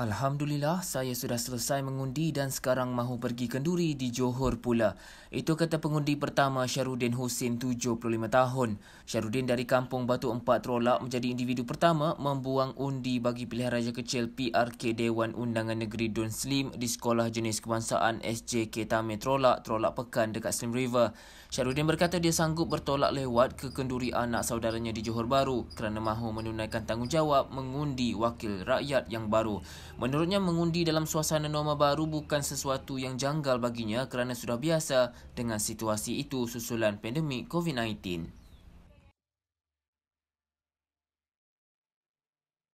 Alhamdulillah, saya sudah selesai mengundi dan sekarang mahu pergi kenduri di Johor pula. Itu kata pengundi pertama Syarudin Husin, 75 tahun. Syarudin dari Kampung Batu Empat Trolak menjadi individu pertama membuang undi bagi pilihan raja kecil PRK Dewan Undangan Negeri Dun Slim di Sekolah Jenis Kebangsaan SJK Tame Trolak, Trolak Pekan dekat Slim River. Syarudin berkata dia sanggup bertolak lewat ke kenduri anak saudaranya di Johor Baru kerana mahu menunaikan tanggungjawab mengundi wakil rakyat yang baru. Menurutnya mengundi dalam suasana norma baru bukan sesuatu yang janggal baginya kerana sudah biasa dengan situasi itu susulan pandemik COVID-19.